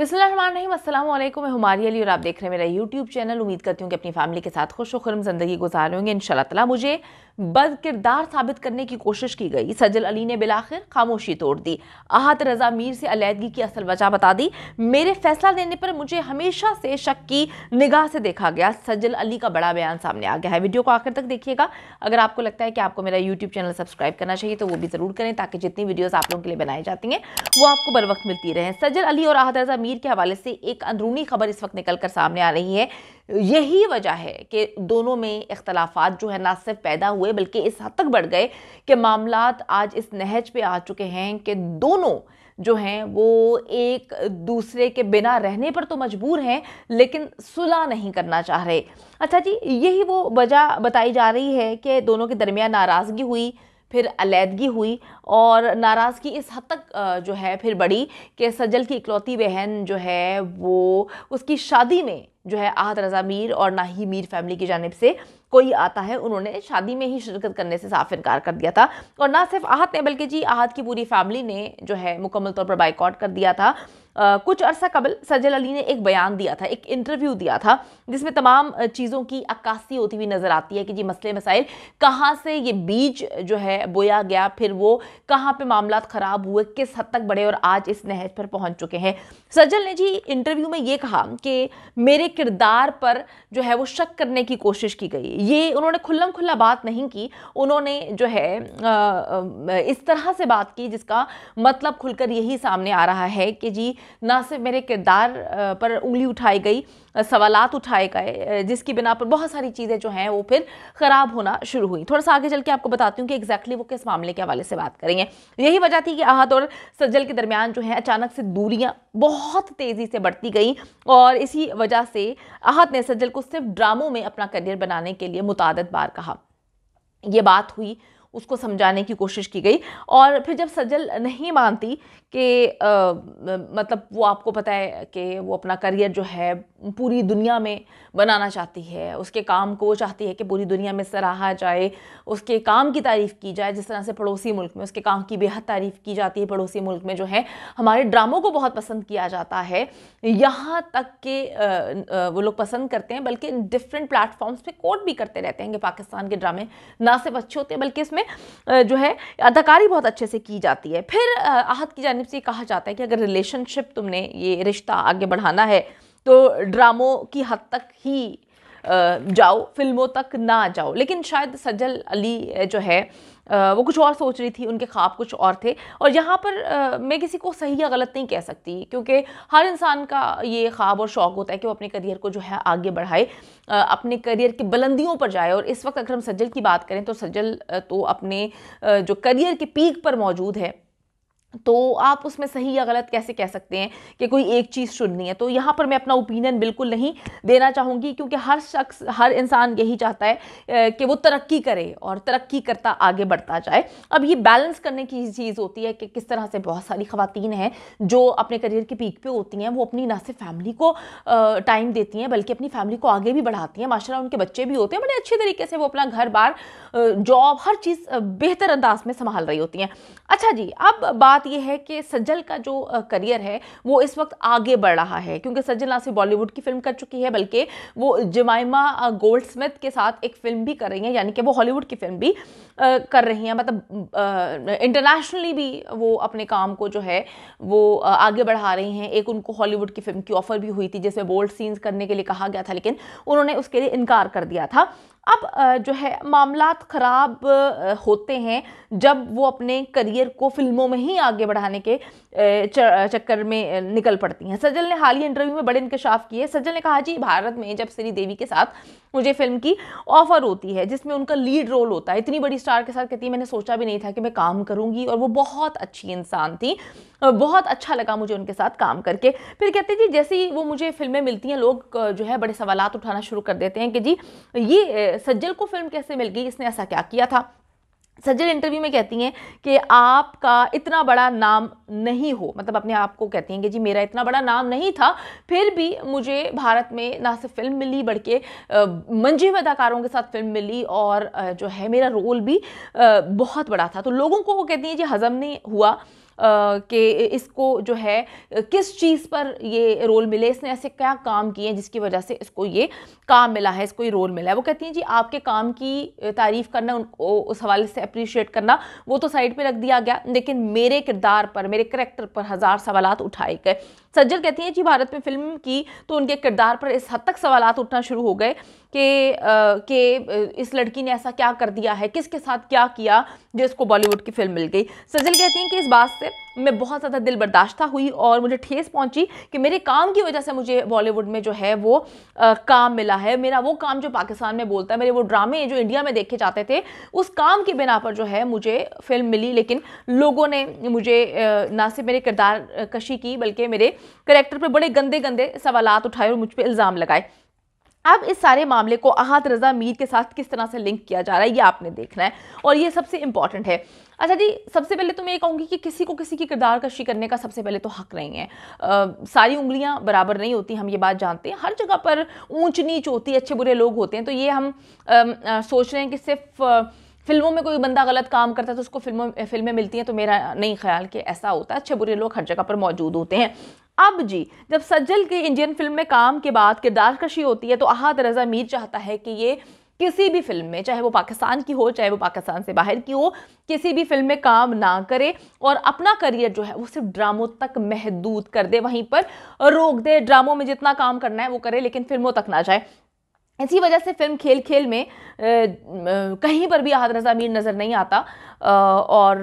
बिस्मिल्लाम मैं हमारी अली और आप देख रहे हैं मेरा यूट्यूब चैनल उम्मीद करती हूँ कि अपनी फैमिली के साथ खुश वखरम ज़िंदगी गुजार होंगे इन तला मुझे बद किरदार साबित करने की कोशिश की गई सजल अली ने बिलाखिर खामोशी तोड़ दी आहत रजा मीर से अलीदगी की असल वजह बता दी मेरे फैसला देने पर मुझे हमेशा से शक की निगाह से देखा गया सजल अली का बड़ा बयान सामने आ गया है वीडियो को आखिर तक देखिएगा अगर आपको लगता है कि आपको मेरा यूट्यूब चैनल सब्सक्राइब करना चाहिए तो वो भी ज़रूर करें ताकि जितनी वीडियोज़ आप लोगों के लिए बनाई जाती हैं वो आपको बर वक्त मिलती रहे सजल अली और आहत रजा मीर कश्मीर के हवाले से एक अंदरूनी खबर इस वक्त निकल कर सामने आ रही है यही वजह है कि दोनों में इख्तलाफात जो है ना सिर्फ पैदा हुए बल्कि इस हद तक बढ़ गए कि मामला आज इस नहज पर आ चुके हैं कि दोनों जो हैं वो एक दूसरे के बिना रहने पर तो मजबूर हैं लेकिन सुलह नहीं करना चाह रहे अच्छा जी यही वो वजह बताई जा रही है कि दोनों के दरमियान नाराज़गी हुई फिर अलीदगी हुई और नाराज़गी इस हद तक जो है फिर बढ़ी कि सजल की इकलौती बहन जो है वो उसकी शादी में जो है आहत रजा मीर और ना ही मीर फैमिली की जानब से कोई आता है उन्होंने शादी में ही शिरकत करने से साफ इनकार कर दिया था और ना सिर्फ आहत ने बल्कि जी आहत की पूरी फैमिली ने जो है मुकम्मल तौर पर बाइकआउट कर दिया था आ, कुछ अरसा कबल सजल अली ने एक बयान दिया था एक इंटरव्यू दिया था जिसमें तमाम चीज़ों की अक्कासी होती हुई नज़र आती है कि जी मसले मसाइल कहाँ से ये बीज जो है बोया गया फिर वो कहाँ पर मामला ख़राब हुए किस हद तक बढ़े और आज इस नहज पर पहुँच चुके हैं सजल ने जी इंटरव्यू में ये कहा कि मेरे किरदार पर जो है वो शक करने की कोशिश की गई ये उन्होंने खुल्लम खुल्ला बात नहीं की उन्होंने जो है इस तरह से बात की जिसका मतलब खुलकर यही सामने आ रहा है कि जी ना सिर्फ मेरे किरदार पर उंगली उठाई गई सवाल उठाए गए जिसकी बिना पर बहुत सारी चीज़ें जो हैं वो फिर ख़राब होना शुरू हुई थोड़ा सा आगे चल के आपको बताती हूँ कि एग्जैक्टली वो किस मामले के हवाले से बात करेंगे यही वजह थी कि आहत और सज्जल के दरमियान जो है अचानक से दूरियाँ बहुत तेज़ी से बढ़ती गई और इसी वजह से आहत ने सज्जल को सिर्फ ड्रामों में अपना करियर बनाने के लिए मुतद बार कहा यह बात हुई उसको समझाने की कोशिश की गई और फिर जब सजल नहीं मानती कि मतलब वो आपको पता है कि वो अपना करियर जो है पूरी दुनिया में बनाना चाहती है उसके काम को वो चाहती है कि पूरी दुनिया में सराहा जाए उसके काम की तारीफ़ की जाए जिस तरह से पड़ोसी मुल्क में उसके काम की बेहद तारीफ़ की जाती है पड़ोसी मुल्क में जो है हमारे ड्रामों को बहुत पसंद किया जाता है यहाँ तक के वो लोग पसंद करते हैं बल्कि डिफरेंट प्लेटफॉर्म्स पे कोट भी करते रहते हैं कि पाकिस्तान के ड्रामे ना सिर्फ अच्छे होते हैं बल्कि इसमें में जो है अदाकारी बहुत अच्छे से की जाती है फिर आहत की जानब से कहा जाता है कि अगर रिलेशनशिप तुमने ये रिश्ता आगे बढ़ाना है तो ड्रामों की हद तक ही जाओ फिल्मों तक ना जाओ लेकिन शायद सज्जल अली जो है वो कुछ और सोच रही थी उनके ख्वाब कुछ और थे और यहाँ पर मैं किसी को सही या गलत नहीं कह सकती क्योंकि हर इंसान का ये ख्वाब और शौक़ होता है कि वो अपने करियर को जो है आगे बढ़ाए अपने करियर की बुलंदियों पर जाए और इस वक्त अगर हम सज्जल की बात करें तो सज्जल तो अपने जो करियर के पीक पर मौजूद है तो आप उसमें सही या गलत कैसे कह सकते हैं कि कोई एक चीज़ चुननी है तो यहाँ पर मैं अपना ओपिनियन बिल्कुल नहीं देना चाहूँगी क्योंकि हर शख्स हर इंसान यही चाहता है कि वो तरक्की करे और तरक्की करता आगे बढ़ता जाए अब ये बैलेंस करने की चीज़ होती है कि किस तरह से बहुत सारी खातन हैं जो अपने करियर के पीक पे होती हैं वो अपनी ना सिर्फ फैमिली को टाइम देती हैं बल्कि अपनी फैमिली को आगे भी बढ़ाती हैं माशा उनके बच्चे भी होते हैं बड़े अच्छे तरीके से वो अपना घर बार जॉब हर चीज़ बेहतर अंदाज में संभाल रही होती हैं अच्छा जी अब बात बात यह है कि सज्जल का जो करियर है वो इस वक्त आगे बढ़ रहा है क्योंकि सज्जल ना सिर्फ बॉलीवुड की फिल्म कर चुकी है बल्कि वो जमाइमा गोल्ड स्मिथ के साथ एक फिल्म भी कर रही हैं यानी कि वो हॉलीवुड की फिल्म भी कर रही हैं मतलब इंटरनेशनली भी वो अपने काम को जो है वो आगे बढ़ा रही हैं एक उनको हॉलीवुड की फिल्म की ऑफ़र भी हुई थी जिसमें बोल्ड सीन्स करने के लिए कहा गया था लेकिन उन्होंने उसके लिए इनकार कर दिया था अब जो है मामला ख़राब होते हैं जब वो अपने करियर को फिल्मों में ही आगे बढ़ाने के चक्कर में निकल पड़ती हैं सजल ने हाल ही इंटरव्यू में बड़े इंकशाफ किए सजल ने कहा जी भारत में जब श्रीदेवी के साथ मुझे फिल्म की ऑफ़र होती है जिसमें उनका लीड रोल होता है इतनी बड़ी स्टार के साथ कहती है मैंने सोचा भी नहीं था कि मैं काम करूँगी और वो बहुत अच्छी इंसान थी बहुत अच्छा लगा मुझे उनके साथ काम करके फिर कहते जी जैसे ही वो मुझे फिल्में मिलती हैं लोग जो है बड़े सवाल उठाना शुरू कर देते हैं कि जी ये सज्जल को फिल्म कैसे मिल गई इसने ऐसा क्या किया था सज्जन इंटरव्यू में कहती हैं कि आपका इतना बड़ा नाम नहीं हो मतलब अपने आप को कहती हैं कि जी मेरा इतना बड़ा नाम नहीं था फिर भी मुझे भारत में ना सिर्फ फिल्म मिली बल्कि मंजीव अदाकारों के साथ फिल्म मिली और जो है मेरा रोल भी बहुत बड़ा था तो लोगों को वो कहती हैं जी हज़म नहीं हुआ कि इसको जो है किस चीज़ पर ये रोल मिले इसने ऐसे क्या काम किए हैं जिसकी वजह से इसको ये काम मिला है इसको ये रोल मिला है वो कहती हैं जी आपके काम की तारीफ़ करना उनको उस हवाले से अप्रिशिएट करना वो तो साइड पर रख दिया गया लेकिन मेरे किरदार पर मेरे करेक्टर पर हज़ार सवाल उठाए गए सज्जल कहती हैं जी भारत में फिल्म की तो उनके किरदार पर इस हद तक सवाल उठना शुरू हो गए कि के इस लड़की ने ऐसा क्या कर दिया है किसके साथ क्या किया जो इसको बॉलीवुड की फिल्म मिल गई सज्जल कहती हैं कि इस बात से मैं बहुत ज़्यादा दिल बर्दाश्त हुई और मुझे ठेस पहुंची कि मेरे काम की वजह से मुझे बॉलीवुड में जो है वो आ, काम मिला है मेरा वो काम जो पाकिस्तान में बोलता है मेरे वो ड्रामे जो इंडिया में देखे जाते थे उस काम की बिना पर जो है मुझे फिल्म मिली लेकिन लोगों ने मुझे ना सिर्फ मेरे किरदार कशी की बल्कि मेरे करेक्टर पर बड़े गंदे गंदे सवाल उठाए और मुझ पर इल्ज़ाम लगाए अब इस सारे मामले को अहद रजा मीर के साथ किस तरह से लिंक किया जा रहा है ये आपने देखना है और ये सबसे इंपॉर्टेंट है अच्छा जी सबसे पहले तो मैं ये कहूँगी कि किसी को किसी की किरदार कशी करने का सबसे पहले तो हक नहीं है आ, सारी उंगलियाँ बराबर नहीं होती हम ये बात जानते हैं हर जगह पर ऊंच नीच होती है अच्छे बुरे लोग होते हैं तो ये हम आ, आ, सोच रहे हैं कि सिर्फ आ, फिल्मों में कोई बंदा गलत काम करता है तो उसको फिल्मों फिल्में मिलती हैं तो मेरा नहीं ख्याल कि ऐसा होता है अच्छे बुरे लोग हर जगह पर मौजूद होते हैं अब जी जब सज्जल के इंडियन फिल्म में काम के बाद किरदार कशी होती है तो अहाद रजा मीर चाहता है कि ये किसी भी फिल्म में चाहे वो पाकिस्तान की हो चाहे वो पाकिस्तान से बाहर की हो किसी भी फिल्म में काम ना करे और अपना करियर जो है वो सिर्फ ड्रामों तक महदूद कर दे वहीं पर रोक दे ड्रामों में जितना काम करना है वो करे लेकिन फिल्मों तक ना जाए इसी वजह से फिल्म खेल खेल में कहीं पर भी अहद रज़ा मीर नज़र नहीं आता और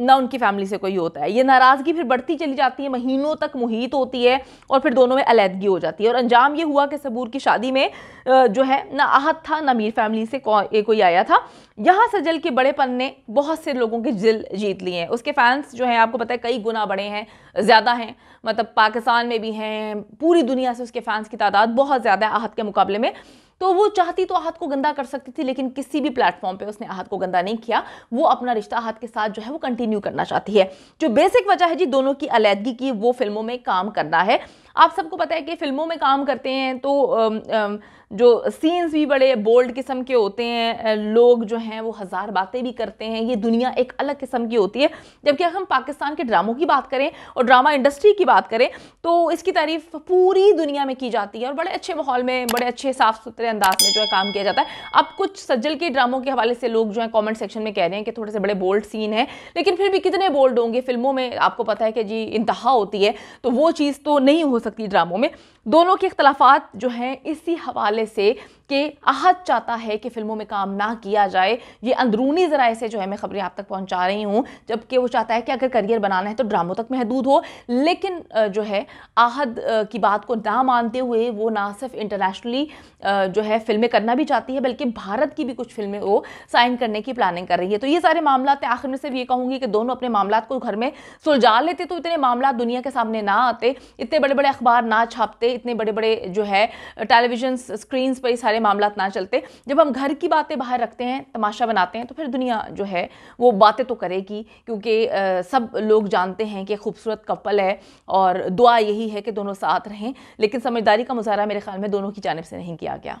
ना उनकी फैमिली से कोई होता है ये नाराज़गी फिर बढ़ती चली जाती है महीनों तक मुहित होती है और फिर दोनों में अलीदगी हो जाती है और अंजाम ये हुआ कि सबूर की शादी में जो है ना आहत था ना मीर फैमिली से को, कोई आया था यहाँ सजल के बड़े ने बहुत से लोगों के दिल जीत लिए हैं उसके फैंस जो हैं आपको पता है कई गुना बड़े हैं ज़्यादा हैं मतलब पाकिस्तान में भी हैं पूरी दुनिया से उसके फैंस की तादाद बहुत ज़्यादा है आहत के मुकाबले में तो वो चाहती तो आहत को गंदा कर सकती थी लेकिन किसी भी प्लेटफॉर्म पे उसने आहत को गंदा नहीं किया वो अपना रिश्ता आहत के साथ जो है वो कंटिन्यू करना चाहती है जो बेसिक वजह है जी दोनों की अलीहदगी की वो फिल्मों में काम करना है आप सबको पता है कि फिल्मों में काम करते हैं तो जो सीन्स भी बड़े बोल्ड किस्म के होते हैं लोग जो हैं वो हज़ार बातें भी करते हैं ये दुनिया एक अलग किस्म की होती है जबकि अगर हम पाकिस्तान के ड्रामों की बात करें और ड्रामा इंडस्ट्री की बात करें तो इसकी तारीफ पूरी दुनिया में की जाती है और बड़े अच्छे माहौल में बड़े अच्छे साफ़ सुथरे अंदाज में जो है काम किया जाता है अब कुछ सज्जल के ड्रामों के हवाले से लोग जो है कॉमेंट सेक्शन में कह रहे हैं कि थोड़े से बड़े बोल्ड सीन हैं लेकिन फिर भी कितने बोल्ड होंगे फिल्मों में आपको पता है कि जी इंतहा होती है तो वो चीज़ तो नहीं हो सकती है ड्रामों में दोनों के अख्तलाफात जो हैं इसी हवाले से कि अहद चाहता है कि फ़िल्मों में काम ना किया जाए ये अंदरूनी ज़राए से जो है मैं खबरें आप तक पहुंचा रही हूँ जबकि वो चाहता है कि अगर करियर बनाना है तो ड्रामों तक महदूद हो लेकिन जो है अहद की बात को ना मानते हुए वो ना सिर्फ इंटरनेशनली जो है फ़िल्में करना भी चाहती है बल्कि भारत की भी कुछ फ़िल्में वो साइन करने की प्लानिंग कर रही है तो ये सारे मामला हैं आखिर में सिर्फ ये कहूँगी कि दोनों अपने मामला को घर में सुलझा लेते तो इतने मामला दुनिया के सामने ना आते इतने बड़े बड़े अखबार ना छापते इतने बड़े बड़े जो है टेलीविजन स्क्रीन्स पर ये सारे मामला ना चलते जब हम घर की बातें बाहर रखते हैं तमाशा बनाते हैं तो फिर दुनिया जो है वो बातें तो करेगी क्योंकि सब लोग जानते हैं कि खूबसूरत कपल है और दुआ यही है कि दोनों साथ रहें लेकिन समझदारी का मुजाहरा मेरे ख्याल में दोनों की जानब से नहीं किया गया